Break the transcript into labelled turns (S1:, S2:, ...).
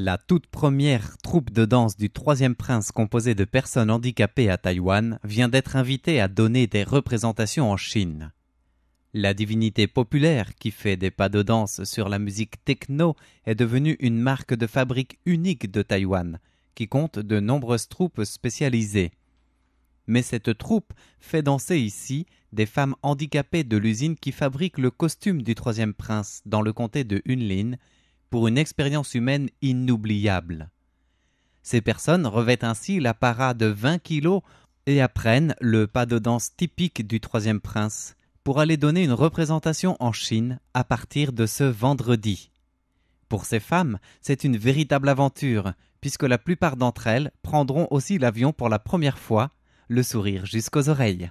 S1: La toute première troupe de danse du Troisième Prince composée de personnes handicapées à Taïwan vient d'être invitée à donner des représentations en Chine. La divinité populaire qui fait des pas de danse sur la musique techno est devenue une marque de fabrique unique de Taïwan, qui compte de nombreuses troupes spécialisées. Mais cette troupe fait danser ici des femmes handicapées de l'usine qui fabrique le costume du Troisième Prince dans le comté de Hunlin, pour une expérience humaine inoubliable. Ces personnes revêtent ainsi la para de 20 kilos et apprennent le pas de danse typique du troisième prince pour aller donner une représentation en Chine à partir de ce vendredi. Pour ces femmes, c'est une véritable aventure, puisque la plupart d'entre elles prendront aussi l'avion pour la première fois,
S2: le sourire jusqu'aux oreilles.